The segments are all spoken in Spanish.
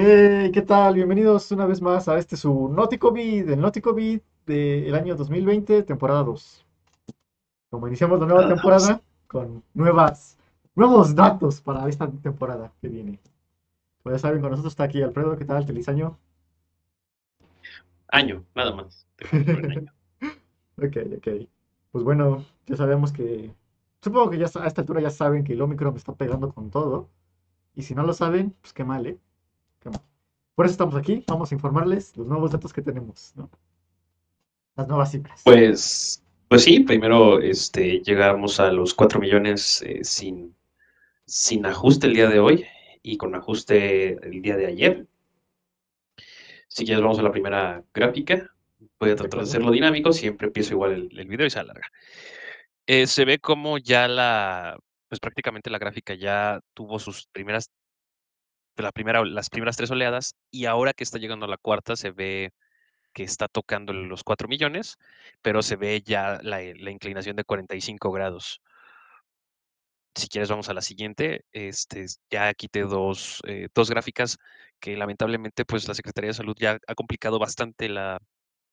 Eh, ¿qué tal? Bienvenidos una vez más a este su NotiCovid, el NotiCovid del año 2020, temporada 2. Como iniciamos la nueva temporada con nuevas, nuevos datos para esta temporada que viene. Pues ya saben, con nosotros está aquí Alfredo, ¿qué tal? Feliz año. Año, nada más. ok, ok. Pues bueno, ya sabemos que. Supongo que ya a esta altura ya saben que el Omicron me está pegando con todo. Y si no lo saben, pues qué mal, ¿eh? Por eso estamos aquí, vamos a informarles los nuevos datos que tenemos, Las nuevas cifras. Pues, pues sí, primero este, llegamos a los 4 millones eh, sin, sin ajuste el día de hoy y con ajuste el día de ayer. Si quieres, vamos a la primera gráfica. Voy a tratar de hacerlo dinámico, siempre empiezo igual el, video y se alarga. Eh, se ve como ya la, pues prácticamente la gráfica ya tuvo sus primeras primera, las primeras tres oleadas y ahora que está llegando a la cuarta se ve que está tocando los 4 millones, pero se ve ya la, eh, inclinación de 45 grados. Si quieres vamos a la siguiente. Este, ya quité dos, eh, dos gráficas que lamentablemente pues la Secretaría de Salud ya ha complicado bastante la,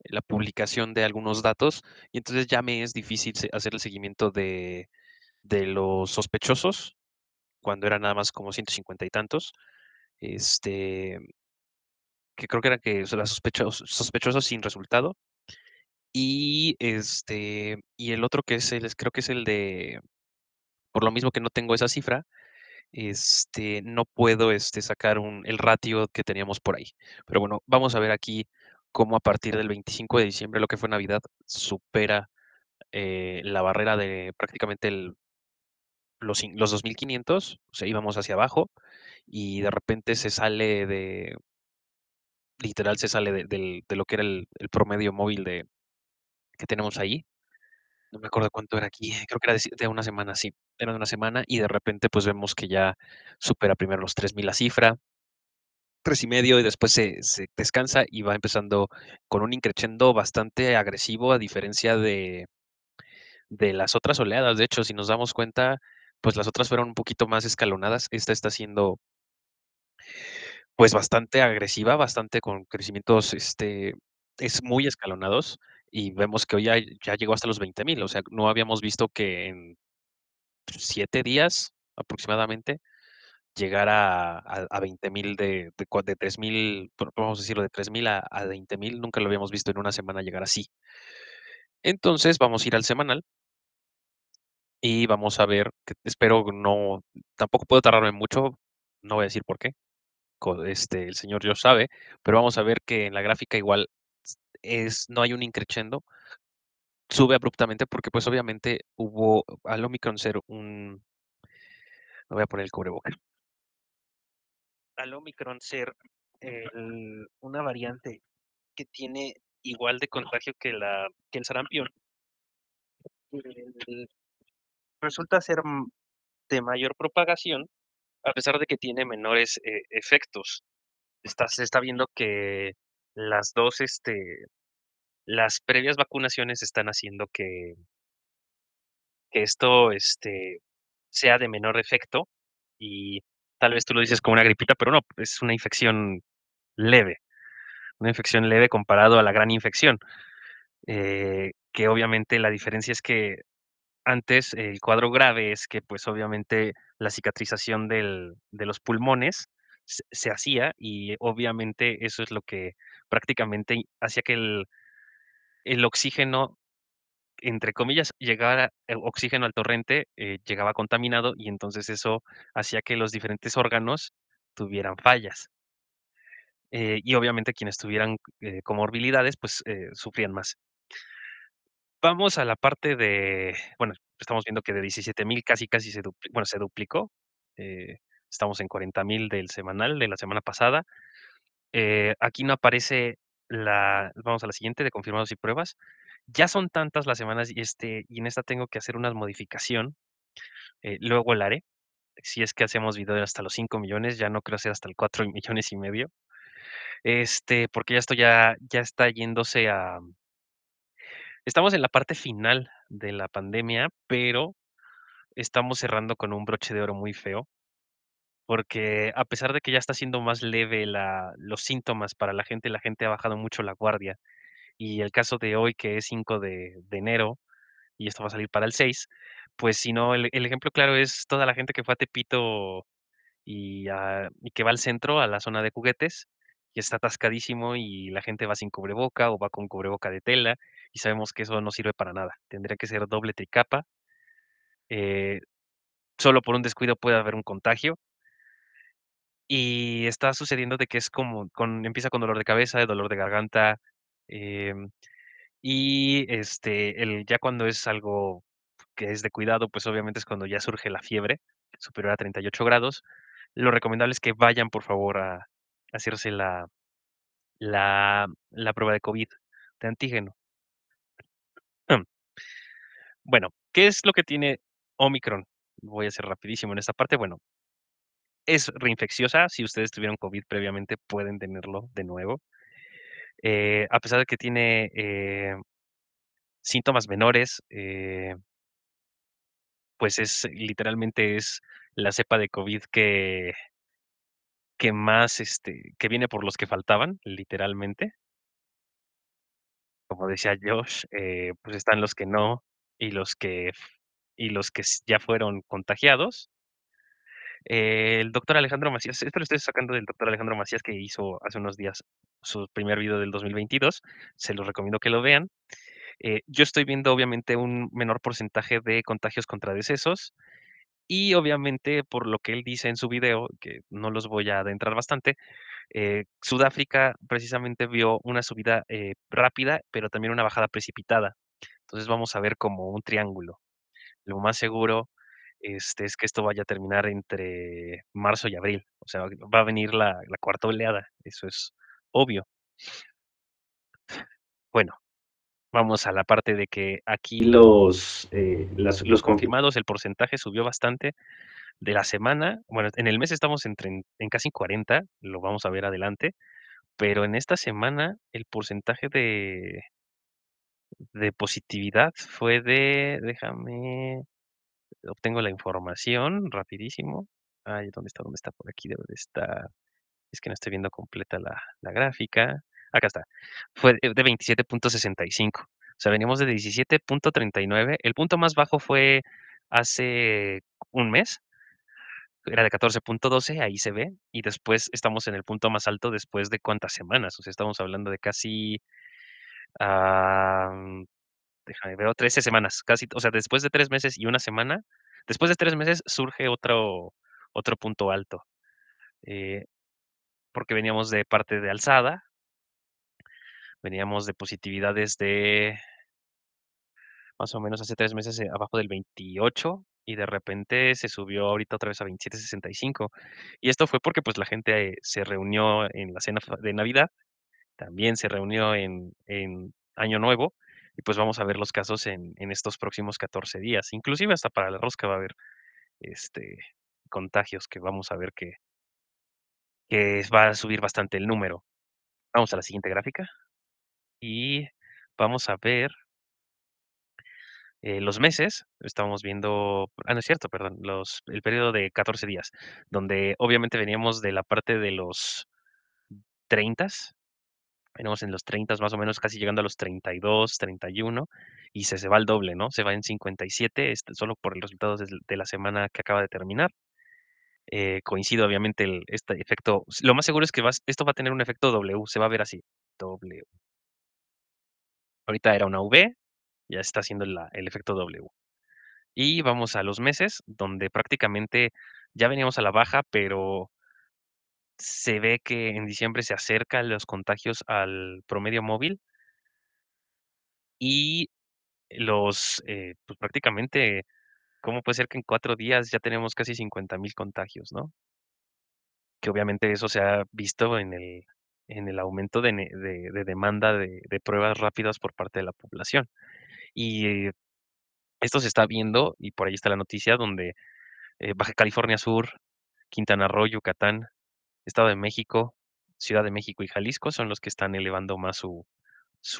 la publicación de algunos datos y entonces ya me es difícil hacer el seguimiento de, de los sospechosos cuando eran nada más como 150 y tantos este, que creo que era que los sospechosos, sin resultado. Y este, y el otro que es el, creo que es el de, por lo mismo que no tengo esa cifra, este, no puedo este, sacar el ratio que teníamos por ahí. Pero bueno, vamos a ver aquí cómo a partir del 25 de diciembre, lo que fue Navidad, supera eh, la barrera de prácticamente el los, los 2500, o sea, íbamos hacia abajo y de repente se sale de, literal se sale de, lo que era el, promedio móvil de, que tenemos ahí. No me acuerdo cuánto era aquí, creo que era de, una semana, sí, era de una semana y de repente pues vemos que ya supera primero los 3000 la cifra, tres y medio y después se, descansa y va empezando con un increciendo bastante agresivo a diferencia de, de las otras oleadas. De hecho, si nos damos cuenta, pues las otras fueron un poquito más escalonadas. Esta está siendo pues bastante agresiva, bastante con crecimientos, este, es muy escalonados y vemos que hoy ya, llegó hasta los 20 mil, o sea, no habíamos visto que en siete días aproximadamente llegara a, 20,000 20 mil de, de, vamos a decirlo, de 3000 mil a, a 20 mil, nunca lo habíamos visto en una semana llegar así. Entonces vamos a ir al semanal y vamos a ver, espero no, tampoco puedo tardarme mucho, no voy a decir por qué, este, el señor yo sabe, pero vamos a ver que en la gráfica igual es, no hay un increchendo, sube abruptamente porque pues obviamente hubo al Omicron ser un, no voy a poner el cubreboca, al Omicron ser una variante que tiene igual de contagio que, la, que el sarampión, resulta ser de mayor propagación, a pesar de que tiene menores eh, efectos. Está, se está viendo que las dos, este, las previas vacunaciones están haciendo que, esto este, sea de menor efecto y tal vez tú lo dices como una gripita, pero no, es una infección leve, una infección leve comparado a la gran infección. Eh, que obviamente la diferencia es que antes, el cuadro grave es que pues obviamente la cicatrización de los pulmones se, hacía y eh, obviamente eso es lo que prácticamente hacía que el, oxígeno, entre comillas, llegara, el eh, oxígeno al torrente eh, llegaba contaminado y entonces eso hacía que los diferentes órganos tuvieran fallas. y obviamente quienes tuvieran comorbilidades pues sufrían más. Vamos a la parte de, bueno, estamos viendo que de 17.000 casi casi se duplicó, bueno, se duplicó. Eh, estamos en 40.000 del semanal de la semana pasada. Eh, aquí no aparece la, vamos a la siguiente de confirmados y pruebas. Ya son tantas las semanas y, este, y en esta tengo que hacer una modificación. Eh, luego la haré. Si es que hacemos video hasta los 5 millones, ya no creo hacer hasta el 4 millones y medio. Este, porque ya esto ya, ya está yéndose a, estamos en la parte final de la pandemia, pero estamos cerrando con un broche de oro muy feo, porque a pesar de que ya está siendo más leve los síntomas para la gente, la gente ha bajado mucho la guardia. Y el caso de hoy, que es 5 de, enero, y esto va a salir para el 6, pues si no, el, ejemplo claro es toda la gente que fue a Tepito y, y que va al centro, a la zona de juguetes, y está atascadísimo y la gente va sin cubreboca o va con cubreboca de tela y sabemos que eso no sirve para nada. Tendría que ser doble tricapa. Eh, solo por un descuido puede haber un contagio. Y está sucediendo de que es como, con, empieza con dolor de cabeza, dolor de garganta, eh, y este, ya cuando es algo que es de cuidado, pues obviamente es cuando ya surge la fiebre superior a 38 grados. Lo recomendable es que vayan, por favor, a, hacerse la, la, la, prueba de COVID de antígeno. Bueno, ¿qué es lo que tiene Omicron? Voy a ser rapidísimo en esta parte. Bueno, es reinfecciosa. Si ustedes tuvieron COVID previamente, pueden tenerlo de nuevo. Eh, a pesar de que tiene eh, síntomas menores, eh, pues es literalmente es la cepa de COVID que, que más, este, que viene por los que faltaban, literalmente. Como decía Josh, pues están los que no, y los que, los que ya fueron contagiados. el doctor Alejandro Macías, esto lo estoy sacando del doctor Alejandro Macías que hizo hace unos días su primer video del 2022, se los recomiendo que lo vean. Eh, yo estoy viendo obviamente un menor porcentaje de contagios contra decesos y obviamente por lo que él dice en su video, que no los voy a adentrar bastante, eh, Sudáfrica precisamente vio una subida eh, rápida, pero también una bajada precipitada. Entonces vamos a ver como un triángulo. Lo más seguro este, es que esto vaya a terminar entre marzo y abril. O sea, va a venir la, cuarta oleada. Eso es obvio. Bueno, vamos a la parte de que aquí los, eh, los confirmados, el porcentaje subió bastante de la semana. Bueno, en el mes estamos en, en casi 40, lo vamos a ver adelante, pero en esta semana el porcentaje de, de positividad fue de, déjame, obtengo la información rapidísimo. Ay, ¿dónde está? ¿Dónde está? Por aquí debe de estar. Es que no estoy viendo completa la, la gráfica. Acá está. Fue de 27.65. O sea, veníamos de 17.39. El punto más bajo fue hace un mes. Era de 14.12, ahí se ve. Y después estamos en el punto más alto después de cuántas semanas. O sea, estamos hablando de casi veo 13 semanas, casi, o sea, después de tres meses y una semana, después de tres meses surge otro, otro punto alto. Eh, porque veníamos de parte de alzada, veníamos de positividades de más o menos hace tres meses eh, abajo del 28 y de repente se subió ahorita otra vez a 27.65 y esto fue porque pues la gente eh, se reunió en la cena de Navidad también se reunió en, Año Nuevo y pues vamos a ver los casos en, estos próximos 14 días. Inclusive hasta para la rosca va a haber este, contagios que vamos a ver que, va a subir bastante el número. Vamos a la siguiente gráfica y vamos a ver eh, los meses, estábamos viendo, ah, no es cierto, perdón, los, el periodo de 14 días, donde obviamente veníamos de la parte de los 30 venimos en los 30 más o menos, casi llegando a los 32, 31, y se, se va al doble, ¿no? Se va en 57, este, solo por el resultados de, la semana que acaba de terminar. Eh, coincido, obviamente, este efecto. Lo más seguro es que esto va a tener un efecto W, se va a ver así, W. Ahorita era una V, ya está haciendo el efecto W. Y vamos a los meses, donde prácticamente ya veníamos a la baja, pero se ve que en diciembre se acercan los contagios al promedio móvil y los, eh, pues prácticamente, ¿cómo puede ser que en cuatro días ya tenemos casi 50 mil contagios, ¿no? Que obviamente eso se ha visto en el, en el aumento de, demanda de, pruebas rápidas por parte de la población. Y eh, esto se está viendo, y por ahí está la noticia, donde eh, Baja California Sur, Quintana Roo, Yucatán, Estado de México, Ciudad de México y Jalisco son los que están elevando más su,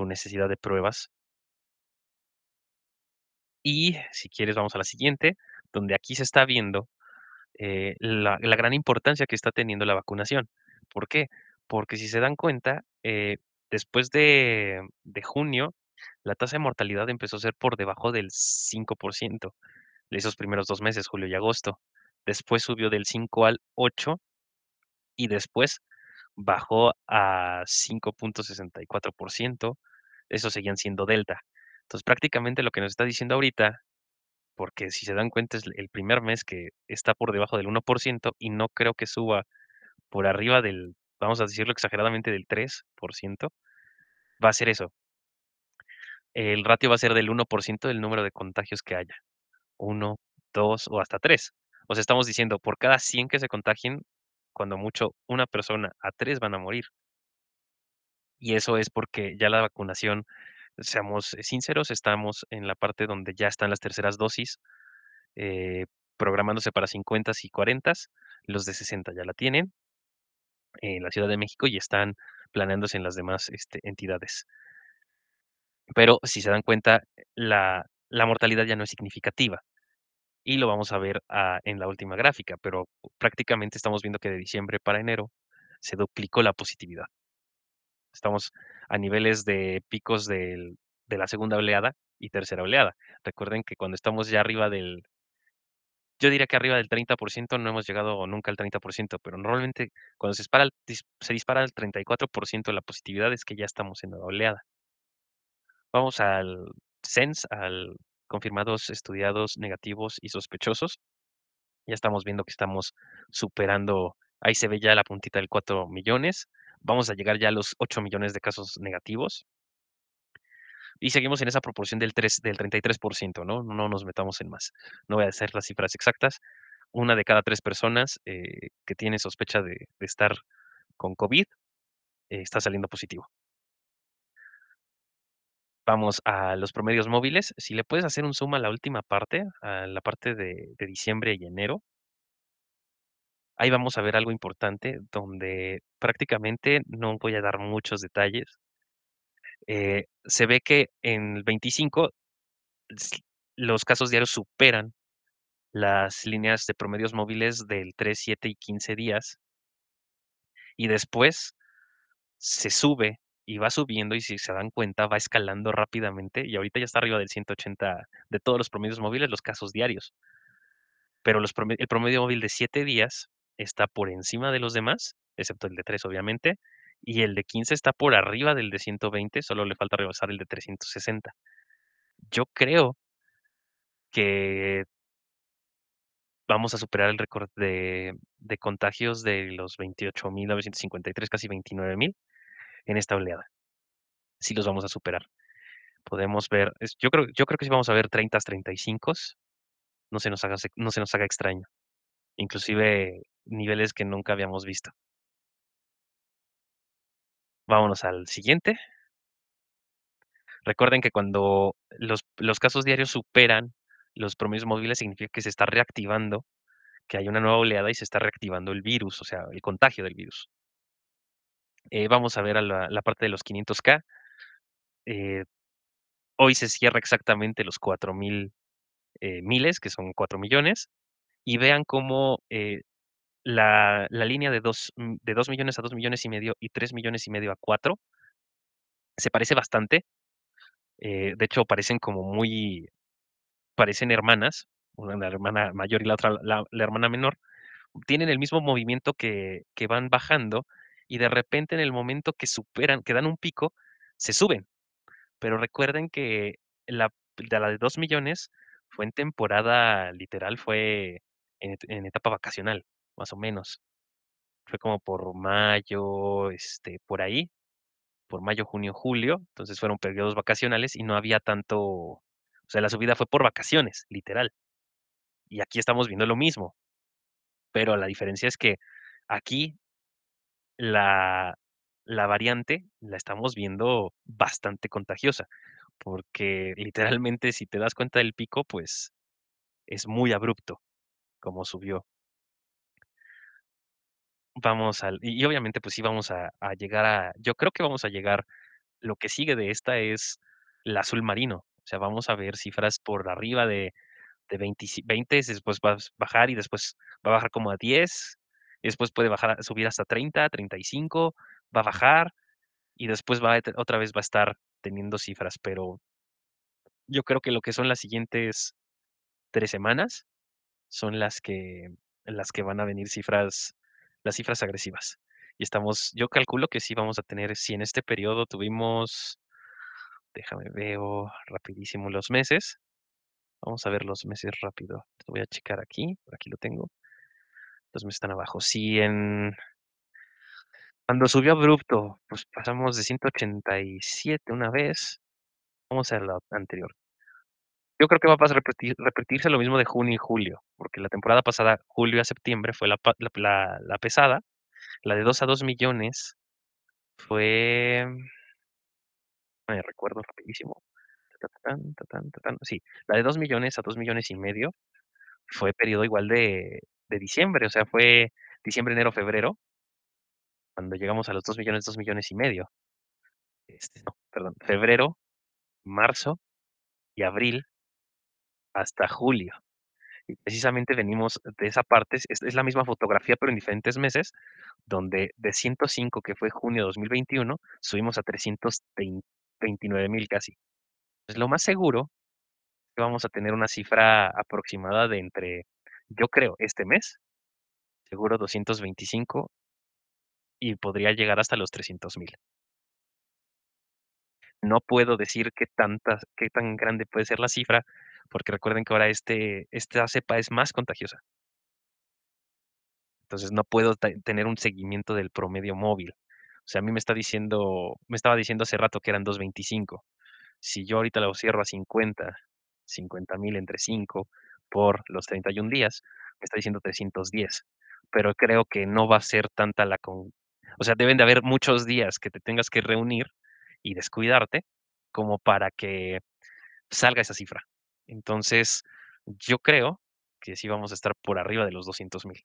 necesidad de pruebas. Y si quieres, vamos a la siguiente, donde aquí se está viendo eh, la, gran importancia que está teniendo la vacunación. ¿Por qué? Porque si se dan cuenta, eh, después de, junio, la tasa de mortalidad empezó a ser por debajo del 5%, De esos primeros dos meses, julio y agosto. Después subió del 5 al 8 y después bajó a 5.64%, eso seguían siendo delta. Entonces prácticamente lo que nos está diciendo ahorita, porque si se dan cuenta es el primer mes que está por debajo del 1% y no creo que suba por arriba del, vamos a decirlo exageradamente, del 3%, va a ser eso. El ratio va a ser del 1% del número de contagios que haya. 1, 2 o hasta 3. O sea, estamos diciendo, por cada 100 que se contagien, cuando mucho una persona a tres van a morir. Y eso es porque ya la vacunación, seamos sinceros, estamos en la parte donde ya están las terceras dosis, eh, programándose para 50 y 40, los de 60 ya la tienen en la Ciudad de México y están planeándose en las demás este, entidades. Pero si se dan cuenta, la mortalidad ya no es significativa y lo vamos a ver ah, en la última gráfica, pero prácticamente estamos viendo que de diciembre para enero se duplicó la positividad. Estamos a niveles de picos de la segunda oleada y tercera oleada. Recuerden que cuando estamos ya arriba del, yo diría que arriba del 30%, no hemos llegado nunca al 30%, pero normalmente cuando se dispara, se dispara el 34% de la positividad es que ya estamos en la oleada. Vamos al SENSE, al confirmados, estudiados, negativos y sospechosos. Ya estamos viendo que estamos superando, ahí se ve ya la puntita del 4 millones. Vamos a llegar ya a los 8 millones de casos negativos. Y seguimos en esa proporción del, 3, del 33%, ¿no? No nos metamos en más. No voy a hacer las cifras exactas. Una de cada tres personas eh, que tiene sospecha de, estar con COVID eh, está saliendo positivo vamos a los promedios móviles, si le puedes hacer un suma a la última parte, a la parte de, diciembre y enero, ahí vamos a ver algo importante donde prácticamente no voy a dar muchos detalles. Eh, se ve que en el 25 los casos diarios superan las líneas de promedios móviles del 3, 7 y 15 días. Y después se sube y va subiendo y si se dan cuenta va escalando rápidamente y ahorita ya está arriba del 180 de todos los promedios móviles, los casos diarios. Pero los el promedio móvil de 7 días está por encima de los demás, excepto el de 3 obviamente, y el de 15 está por arriba del de 120, solo le falta rebasar el de 360. Yo creo que vamos a superar el récord de, de contagios de los 28.953, casi 29.000 en esta oleada. si los vamos a superar. Podemos ver, yo creo, yo creo que si vamos a ver 30, 35. No se nos haga, no se nos haga extraño. Inclusive niveles que nunca habíamos visto. Vámonos al siguiente. Recuerden que cuando los, los casos diarios superan los promedios móviles, significa que se está reactivando, que hay una nueva oleada y se está reactivando el virus, o sea, el contagio del virus. Eh, vamos a ver a la, parte de los 500K. Eh, hoy se cierra exactamente los 4.000 eh, miles, que son 4 millones, y vean cómo la, línea de 2, mm, de millones a 2 millones y medio y 3 millones y medio a 4 se parece bastante. de hecho, parecen como muy, parecen hermanas, una hermana mayor y la otra la, hermana menor. Tienen el mismo movimiento que van bajando, y de repente en el momento que superan, que dan un pico, se suben. Pero recuerden que la, de 2 millones fue en temporada literal, fue en, etapa vacacional, más o menos. Fue como por mayo, este, por ahí, por mayo, junio, julio. Entonces fueron periodos vacacionales y no había tanto, o sea, la subida fue por vacaciones, literal. Y aquí estamos viendo lo mismo. Pero la diferencia es que aquí la, variante la estamos viendo bastante contagiosa, porque literalmente si te das cuenta del pico, pues es muy abrupto como subió. Vamos al, y obviamente pues sí vamos a, llegar a, yo creo que vamos a llegar, lo que sigue de esta es el azul marino, o sea, vamos a ver cifras por arriba de, de 20, después va a bajar y después va a bajar como a 10 después puede bajar, subir hasta 30, 35, va a bajar y después va otra vez va a estar teniendo cifras, pero yo creo que lo que son las siguientes tres semanas son las que las que van a venir cifras las cifras agresivas. Y estamos, yo calculo que sí vamos a tener, si en este periodo tuvimos, déjame veo rapidísimo los meses, vamos a ver los meses rápido, voy a checar aquí, por aquí lo tengo me están abajo. Si en. Cuando subió abrupto, pues pasamos de 187 una vez, vamos a ver la anterior. Yo creo que va a pasar, repetirse lo mismo de junio y julio, porque la temporada pasada, julio a septiembre, fue la, pesada. La de 2 a 2 millones fue. Mm, me recuerdo rapidísimo. Sí, la de 2 millones a 2 millones y medio fue periodo igual de de diciembre, o sea, fue diciembre, enero, febrero, cuando llegamos a los 2 millones, 2 millones y medio. Este, no, perdón, febrero, marzo y abril hasta julio. Y precisamente venimos de esa parte, es, la misma fotografía pero en diferentes meses, donde de 105 que fue junio de 2021 subimos a 329 mil casi. Entonces, pues, lo más seguro es que vamos a tener una cifra aproximada de entre yo creo, este mes, seguro 225 y podría llegar hasta los 300 mil. No puedo decir qué, tantas, qué tan grande puede ser la cifra, porque recuerden que ahora este, esta cepa es más contagiosa. Entonces no puedo tener un seguimiento del promedio móvil. O sea, a mí me está diciendo, me estaba diciendo hace rato que eran 225. Si yo ahorita lo cierro a 50, 50 mil entre 5, por los 31 días, me está diciendo 310, pero creo que no va a ser tanta la... Con... O sea, deben de haber muchos días que te tengas que reunir y descuidarte como para que salga esa cifra. Entonces, yo creo que sí vamos a estar por arriba de los 200 mil.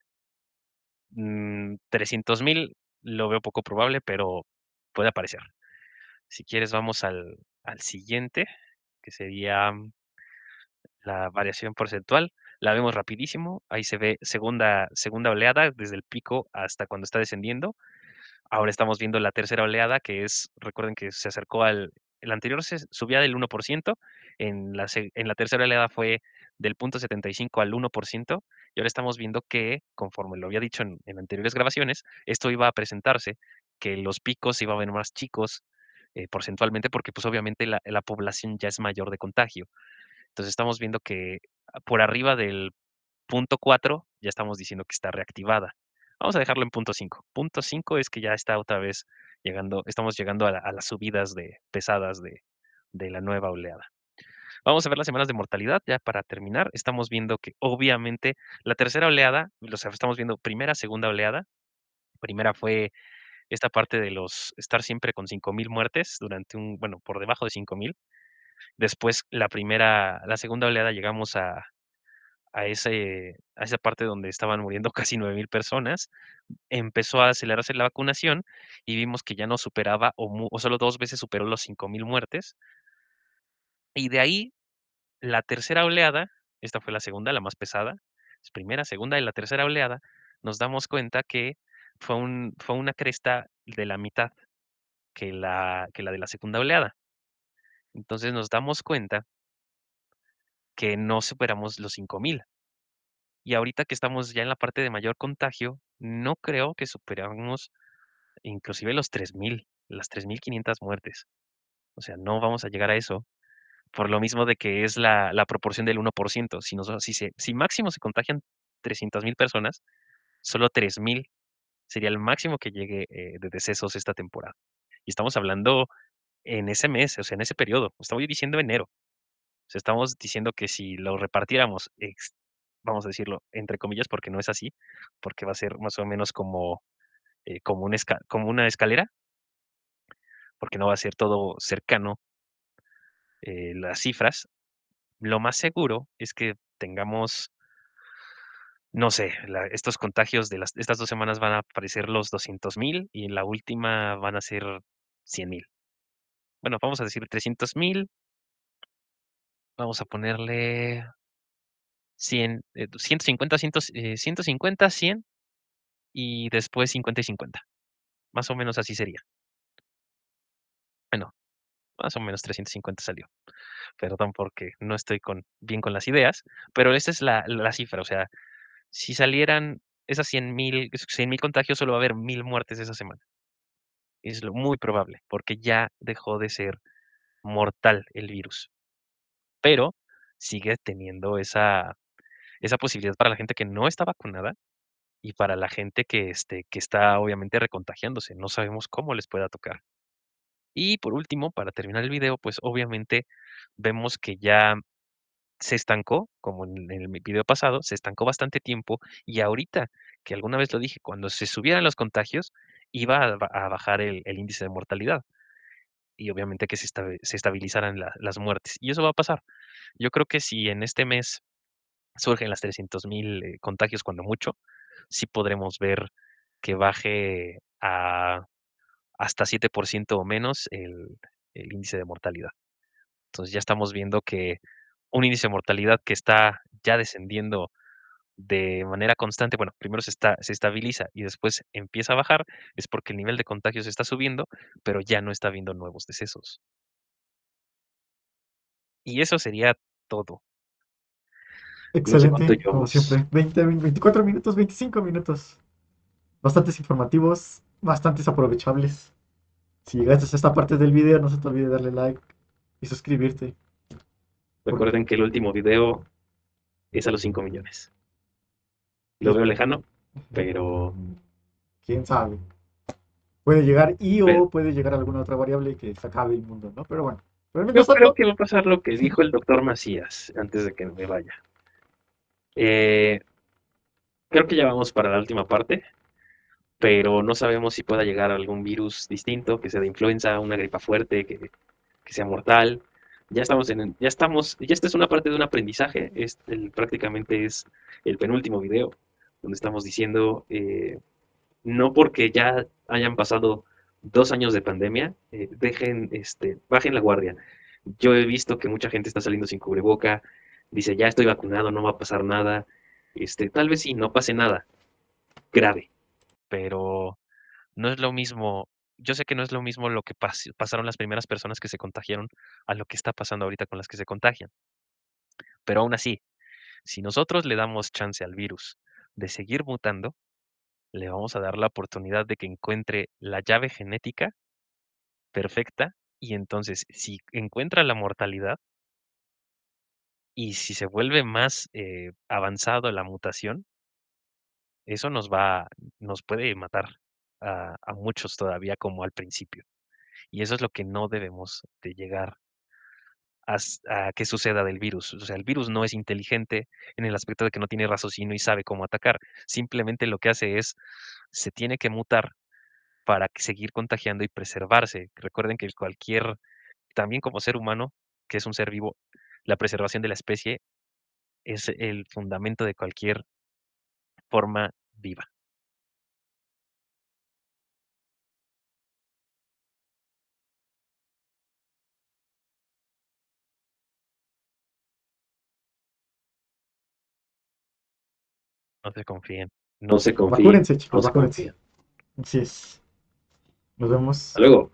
Mm, mil lo veo poco probable, pero puede aparecer. Si quieres, vamos al siguiente, que sería la variación porcentual, la vemos rapidísimo, ahí se ve segunda, segunda oleada desde el pico hasta cuando está descendiendo. Ahora estamos viendo la tercera oleada, que es, recuerden que se acercó al, el anterior se subía del 1%, en la, en la tercera oleada fue del 0.75 al 1%, y ahora estamos viendo que, conforme lo había dicho en, anteriores grabaciones, esto iba a presentarse, que los picos iban a ver más chicos eh, porcentualmente, porque pues obviamente la población ya es mayor de contagio. Entonces estamos viendo que ah, por arriba del punto 4 ya estamos diciendo que está reactivada. Vamos a dejarlo en punto 5. Punto 5 es que ya está otra vez llegando, estamos llegando a, las subidas pesadas de, la nueva oleada. Vamos a ver las semanas de mortalidad, ya para terminar. Estamos viendo que obviamente la tercera oleada, o estamos viendo primera, segunda oleada. Primera fue esta parte de los estar siempre con 5.000 muertes durante un, bueno, por debajo de 5.000. Después, la primera, la segunda oleada, llegamos a, ese, a esa parte donde estaban muriendo casi 9.000 personas, empezó a acelerarse la vacunación y vimos que ya no superaba o, solo dos veces superó los 5.000 muertes. Y de ahí, la tercera oleada, esta fue la segunda, la más pesada, primera, segunda y la tercera oleada, nos damos cuenta que fue, un, fue una cresta de la mitad que la, que la de la segunda oleada. Entonces nos damos cuenta que no superamos los 5.000. Y ahorita que estamos ya en la parte de mayor contagio, no creo que superamos inclusive los 3.000, las 3.500 muertes. O sea, no vamos a llegar a eso por lo mismo de que es la, proporción del 1%. Si, si, si máximo se contagian 300.000 personas, solo 3.000 sería el máximo que llegue eh, de decesos esta temporada. Y estamos hablando en ese mes, o sea, en ese periodo. Estamos diciendo enero. estamos diciendo que si lo repartiéramos, vamos a decirlo entre comillas, porque no es así, porque va a ser más o menos como, eh, como, una escalera, porque no va a ser todo cercano eh, las cifras. Lo más seguro es que tengamos, no sé, estos contagios de las, estas dos semanas van a aparecer los 200,000 y en la última van a ser 100,000. mil bueno, vamos a decir 300.000, Vamos a ponerle 100, 150, 100, 150, 100 y después 50 y 50. Más o menos así sería. Bueno, más o menos 350 salió. Perdón porque no estoy con, bien con las ideas, pero esta es la, la cifra. O sea, si salieran esas 100.000 100 contagios, solo va a haber mil muertes esa semana. Es lo muy probable, porque ya dejó de ser mortal el virus. Pero sigue teniendo esa, esa posibilidad para la gente que no está vacunada y para la gente que, este, que está obviamente recontagiándose. No sabemos cómo les pueda tocar. Y por último, para terminar el video, pues obviamente vemos que ya se estancó, como en el video pasado, se estancó bastante tiempo y ahorita, que alguna vez lo dije, cuando se subieran los contagios, iba a, bajar el, índice de mortalidad y obviamente que se, estabilizaran las muertes. Y eso va a pasar. Yo creo que si en este mes surgen las 300.000 eh, contagios cuando mucho, sí podremos ver que baje a hasta 7% o menos el, el índice de mortalidad. Entonces ya estamos viendo que un índice de mortalidad que está ya descendiendo de manera constante, bueno, primero se, está, se estabiliza y después empieza a bajar, es porque el nivel de contagios está subiendo, pero ya no está habiendo nuevos decesos. Y eso sería todo. Excelente, como siempre. 24 minutos, 25 minutos. Bastantes informativos, bastantes aprovechables. Si llegaste a esta parte del video, no se te olvide darle like y suscribirte. Recuerden que el último video es a los 5 millones. Lo veo lejano, pero... ¿Quién sabe? Puede llegar y o puede llegar alguna otra variable que se acabe el mundo, ¿no? Pero bueno. Yo creo que va a pasar lo que dijo el doctor Macías antes de que me vaya. Eh, creo que ya vamos para la última parte, pero no sabemos si pueda llegar algún virus distinto, que sea de influenza, una gripa fuerte, que, sea mortal. Ya estamos en, ya estamos, ya esta es una parte de un aprendizaje. Es, prácticamente es el penúltimo video donde estamos diciendo, eh, no porque ya hayan pasado dos años de pandemia, eh, dejen, este, bajen la guardia. Yo he visto que mucha gente está saliendo sin cubreboca, dice, ya estoy vacunado, no va a pasar nada. Este, tal vez sí, no pase nada grave, pero no es lo mismo. Yo sé que no es lo mismo lo que pasaron las primeras personas que se contagiaron a lo que está pasando ahorita con las que se contagian. Pero aún así, si nosotros le damos chance al virus de seguir mutando, le vamos a dar la oportunidad de que encuentre la llave genética perfecta y entonces si encuentra la mortalidad y si se vuelve más eh, avanzado la mutación, eso nos va, nos puede matar a, a muchos todavía como al principio. Y eso es lo que no debemos de llegar a, ah, qué que suceda del virus. O sea, el virus no es inteligente en el aspecto de que no tiene raciocinio y sabe cómo atacar. Simplemente lo que hace es, se tiene que mutar para seguir contagiando y preservarse. Recuerden que cualquier, también como ser humano, que es un ser vivo, la preservación de la especie es el fundamento de cualquier forma viva. No se confíen. No se confíen. Acuérdense, chicos, no Así es. Nos vemos. Hasta luego.